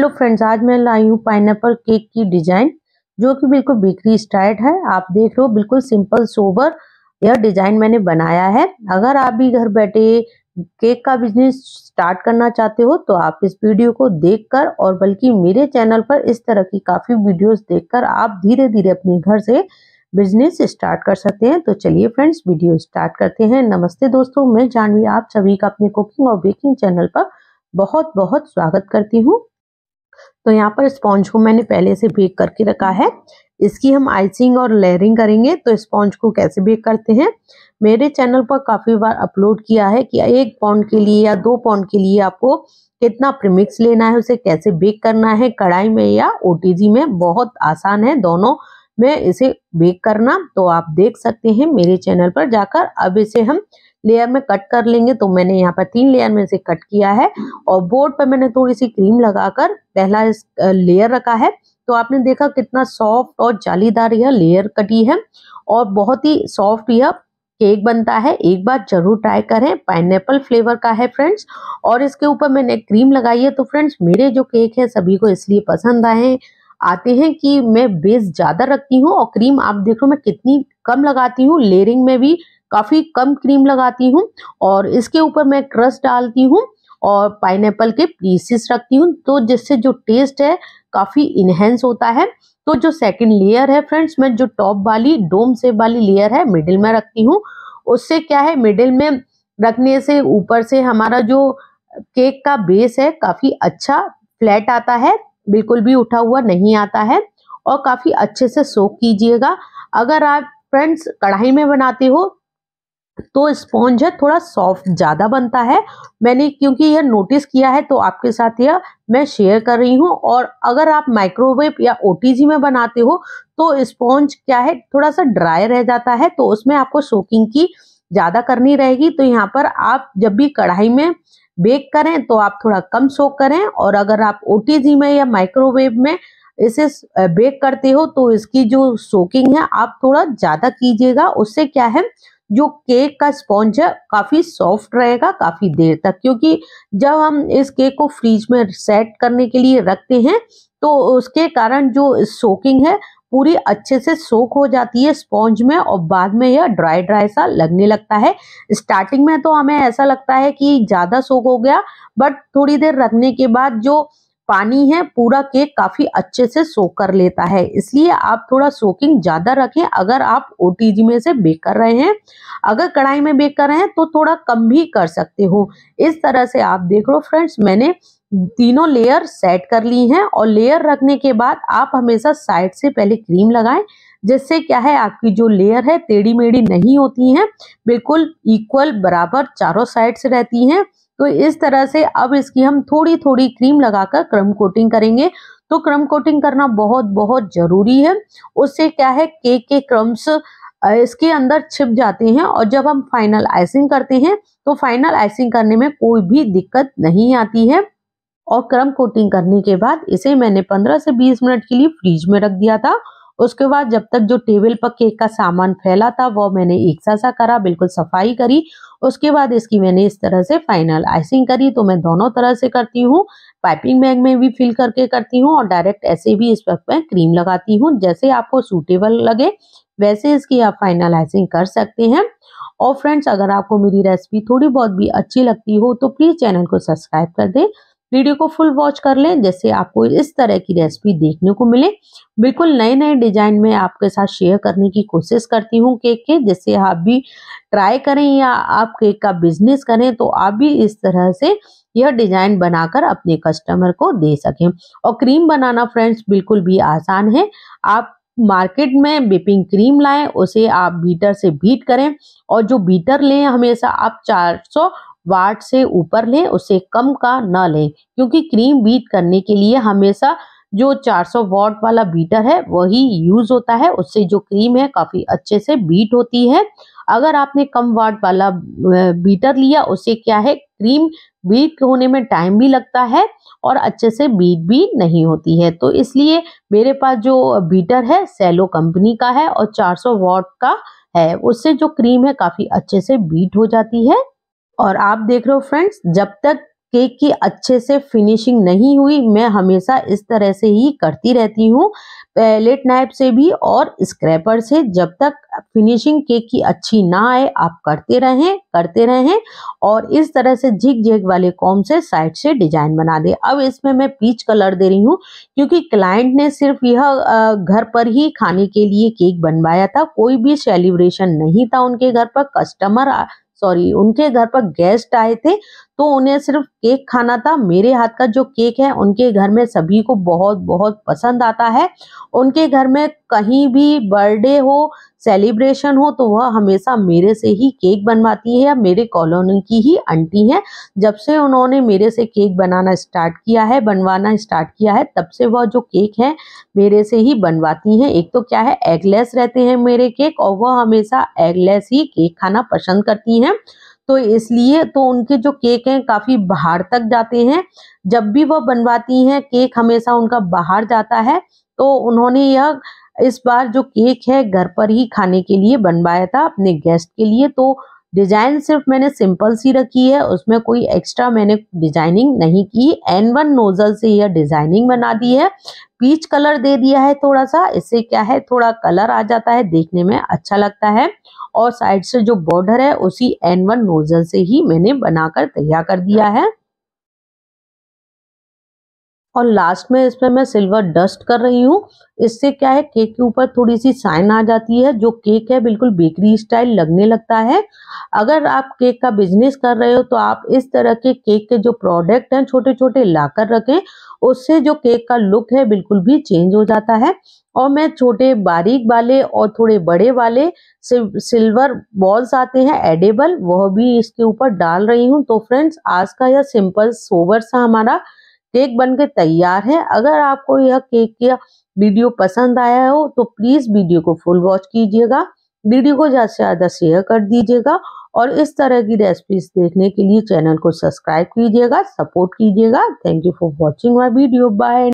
hello friends आज मैं लाई हूँ पाइन केक की डिजाइन जो कि बिल्कुल बेकरी स्टाइल है आप देख रहे हो बिल्कुल सिंपल सोबर यह डिजाइन मैंने बनाया है अगर आप भी घर बैठे केक का बिजनेस स्टार्ट करना चाहते हो तो आप इस वीडियो को देखकर और बल्कि मेरे चैनल पर इस तरह की काफी वीडियोस देखकर आप धीरे धीरे अपने घर से बिजनेस स्टार्ट कर सकते हैं तो चलिए फ्रेंड्स वीडियो स्टार्ट करते हैं नमस्ते दोस्तों मैं जानवी आप सभी का अपने कुकिंग और बेकिंग चैनल पर बहुत बहुत स्वागत करती हूँ तो यहाँ पर स्पॉन्ज को मैंने पहले से बेक करके रखा है इसकी हम आइसिंग और लेयरिंग करेंगे तो स्पॉन्ज को कैसे बेक करते हैं मेरे चैनल पर काफ़ी बार अपलोड किया है कि एक पाउंड के लिए या दो पाउंड के लिए आपको कितना प्रीमिक्स लेना है उसे कैसे बेक करना है कढ़ाई में या ओ में बहुत आसान है दोनों में इसे बेक करना तो आप देख सकते हैं मेरे चैनल पर जाकर अब इसे हम लेयर में कट कर लेंगे तो मैंने यहाँ पर तीन लेयर में से कट किया है और बोर्ड पर मैंने थोड़ी सी क्रीम लगाकर पहला इस लेयर रखा है तो आपने देखा कितना सॉफ्ट और जालीदार यह लेयर कटी है और बहुत ही सॉफ्ट यह केक बनता है एक बार जरूर ट्राई करें पाइन फ्लेवर का है फ्रेंड्स और इसके ऊपर मैंने क्रीम लगाई है तो फ्रेंड्स मेरे जो केक है सभी को इसलिए पसंद आए आते हैं कि मैं बेस ज़्यादा रखती हूँ और क्रीम आप देखो मैं कितनी कम लगाती हूँ लेयरिंग में भी काफ़ी कम क्रीम लगाती हूँ और इसके ऊपर मैं क्रस डालती हूँ और पाइन के पीसेस रखती हूँ तो जिससे जो टेस्ट है काफ़ी इन्हेंस होता है तो जो सेकंड लेयर है फ्रेंड्स मैं जो टॉप वाली डोम से वाली लेयर है मिडिल में रखती हूँ उससे क्या है मिडिल में रखने से ऊपर से हमारा जो केक का बेस है काफ़ी अच्छा फ्लैट आता है बिल्कुल भी उठा हुआ नहीं आता है और काफ़ी अच्छे से सोख कीजिएगा अगर आप फ्रेंड्स कढ़ाई में बनाते हो तो स्पॉन्ज है थोड़ा सॉफ्ट ज़्यादा बनता है मैंने क्योंकि यह नोटिस किया है तो आपके साथ यह मैं शेयर कर रही हूँ और अगर आप माइक्रोवेव या ओ में बनाते हो तो स्पॉन्ज क्या है थोड़ा सा ड्राई रह जाता है तो उसमें आपको सोकिंग की ज़्यादा करनी रहेगी तो यहाँ पर आप जब भी कढ़ाई में बेक करें तो आप थोड़ा कम सोक करें और अगर आप ओ में या माइक्रोवेव में इसे बेक करते हो तो इसकी जो सोकिंग है आप थोड़ा ज़्यादा कीजिएगा उससे क्या है जो केक का स्पॉन्ज है काफी सॉफ्ट रहेगा काफी देर तक क्योंकि जब हम इस केक को फ्रीज में सेट करने के लिए रखते हैं तो उसके कारण जो सोकिंग है पूरी अच्छे से सोख हो जाती है स्पॉन्ज में और बाद में यह ड्राई ड्राई सा लगने लगता है स्टार्टिंग में तो हमें ऐसा लगता है कि ज़्यादा सोख हो गया बट थोड़ी देर रखने के बाद जो पानी है पूरा केक काफी अच्छे से सोख कर लेता है इसलिए आप थोड़ा सोकिंग ज्यादा रखें अगर आप ओ में से बेक कर रहे हैं अगर कढ़ाई में बेक कर रहे हैं तो थोड़ा कम भी कर सकते हो इस तरह से आप देख लो फ्रेंड्स मैंने तीनों लेयर सेट कर ली हैं और लेयर रखने के बाद आप हमेशा साइड से पहले क्रीम लगाएं जिससे क्या है आपकी जो लेयर है टेढ़ी मेढ़ी नहीं होती है बिल्कुल इक्वल बराबर चारों साइड से रहती हैं तो इस तरह से अब इसकी हम थोड़ी थोड़ी क्रीम लगाकर क्रम कोटिंग करेंगे तो क्रम कोटिंग करना बहुत बहुत जरूरी है उससे क्या है केक के क्रम्स इसके अंदर छिप जाते हैं और जब हम फाइनल आइसिंग करते हैं तो फाइनल आइसिंग करने में कोई भी दिक्कत नहीं आती है और क्रम कोटिंग करने के बाद इसे मैंने 15 से 20 मिनट के लिए फ्रीज में रख दिया था उसके बाद जब तक जो टेबल पर केक का सामान फैला था वो मैंने एक सा सा करा बिल्कुल सफाई करी उसके बाद इसकी मैंने इस तरह से फाइनल आइसिंग करी तो मैं दोनों तरह से करती हूँ पाइपिंग बैग में भी फिल करके करती हूँ और डायरेक्ट ऐसे भी इस पर मैं क्रीम लगाती हूँ जैसे आपको सूटेबल लगे वैसे इसकी आप फाइनल आइसिंग कर सकते हैं और फ्रेंड्स अगर आपको मेरी रेसिपी थोड़ी बहुत भी अच्छी लगती हो तो प्लीज़ चैनल को सब्सक्राइब कर दें वीडियो को फुल वॉच कर लें जैसे आपको इस तरह की रेसिपी देखने को मिले बिल्कुल नए नए डिजाइन में आपके साथ शेयर करने की कोशिश करती हूँ केक के जैसे आप भी ट्राई करें या आप केक का बिजनेस करें तो आप भी इस तरह से यह डिजाइन बनाकर अपने कस्टमर को दे सकें और क्रीम बनाना फ्रेंड्स बिल्कुल भी आसान है आप मार्केट में बिपिंग क्रीम लाएं उसे आप बीटर से बीट करें और जो बीटर लें हमेशा आप 400 वाट से ऊपर लें उससे कम का ना लें क्योंकि क्रीम बीट करने के लिए हमेशा जो 400 वॉट वाला बीटर है वही यूज होता है उससे जो क्रीम है काफी अच्छे से बीट होती है अगर आपने कम वाट वाला बीटर लिया उससे क्या है क्रीम बीट होने में टाइम भी लगता है और अच्छे से बीट भी नहीं होती है तो इसलिए मेरे पास जो बीटर है सेलो कंपनी का है और 400 वॉट का है उससे जो क्रीम है काफी अच्छे से बीट हो जाती है और आप देख रहे हो फ्रेंड्स जब तक केक की अच्छे से फिनिशिंग नहीं हुई मैं हमेशा इस तरह से ही करती रहती हूँ पैलेट नाइफ से भी और स्क्रैपर से जब तक फिनिशिंग केक की अच्छी ना आए आप करते रहें करते रहें और इस तरह से झिक झिक वाले कॉम से साइड से डिजाइन बना दे अब इसमें मैं पीच कलर दे रही हूँ क्योंकि क्लाइंट ने सिर्फ यह घर पर ही खाने के लिए केक बनवाया था कोई भी सेलिब्रेशन नहीं था उनके घर पर कस्टमर सॉरी उनके घर पर गेस्ट आए थे तो उन्हें सिर्फ केक खाना था मेरे हाथ का जो केक है उनके घर में सभी को बहुत बहुत पसंद आता है उनके घर में कहीं भी बर्थडे हो सेलिब्रेशन हो तो वह हमेशा मेरे से ही केक बनवाती है या मेरे कॉलोनी की ही आंटी हैं जब से उन्होंने मेरे से केक बनाना स्टार्ट किया है बनवाना स्टार्ट किया है तब से वह जो केक है मेरे से ही बनवाती हैं एक तो क्या है एगलेस रहते हैं मेरे केक और वह हमेशा एगलेस ही केक खाना पसंद करती हैं तो इसलिए तो उनके जो केक हैं काफ़ी बाहर तक जाते हैं जब भी वह बनवाती हैं केक हमेशा उनका बाहर जाता है तो उन्होंने यह इस बार जो केक है घर पर ही खाने के लिए बनवाया था अपने गेस्ट के लिए तो डिजाइन सिर्फ मैंने सिंपल सी रखी है उसमें कोई एक्स्ट्रा मैंने डिजाइनिंग नहीं की एन वन नोजल से यह डिजाइनिंग बना दी है पीच कलर दे दिया है थोड़ा सा इससे क्या है थोड़ा कलर आ जाता है देखने में अच्छा लगता है और साइड से जो बॉर्डर है उसी एन वन नोजल से ही मैंने बनाकर तैयार कर दिया है और लास्ट में इसमें मैं सिल्वर डस्ट कर रही हूँ इससे क्या है केक के ऊपर थोड़ी सी साइन आ जाती है जो केक है बिल्कुल बेकरी स्टाइल लगने लगता है अगर आप केक का बिजनेस कर रहे हो तो आप इस तरह के केक के जो प्रोडक्ट हैं छोटे छोटे लाकर रखें उससे जो केक का लुक है बिल्कुल भी चेंज हो जाता है और मैं छोटे बारीक वाले और थोड़े बड़े वाले सिल्वर बॉल्स आते हैं एडेबल वह भी इसके ऊपर डाल रही हूँ तो फ्रेंड्स आज का यह सिंपल सोवर सा हमारा केक बनके तैयार है अगर आपको यह केक का वीडियो पसंद आया हो तो प्लीज वीडियो को फुल वॉच कीजिएगा वीडियो को ज्यादा से ज्यादा शेयर कर दीजिएगा और इस तरह की रेसिपीज देखने के लिए चैनल को सब्सक्राइब कीजिएगा सपोर्ट कीजिएगा thank you for watching my video bye